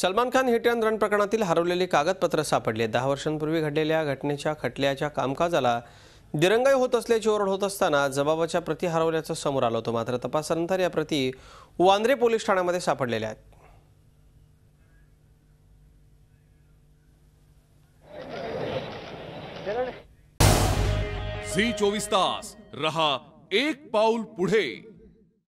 Salman Khan hit and run प्रकरणातील हरवलेले कागदपत्र सापडले दहा वर्षांपूर्वी घडलेल्या घटनेच्या खटल्याच्या कामकाजाला दिरंगाई होत असल्याची ओरड होत असताना जबाबाच्या प्रती हरवल्याचं समोर आलं होतं मात्र तपासानंतर या प्रती वांद्रे पोलीस ठाण्यामध्ये सापडलेल्या आहेत झी चोवीस तास रहा एक पाऊल पुढे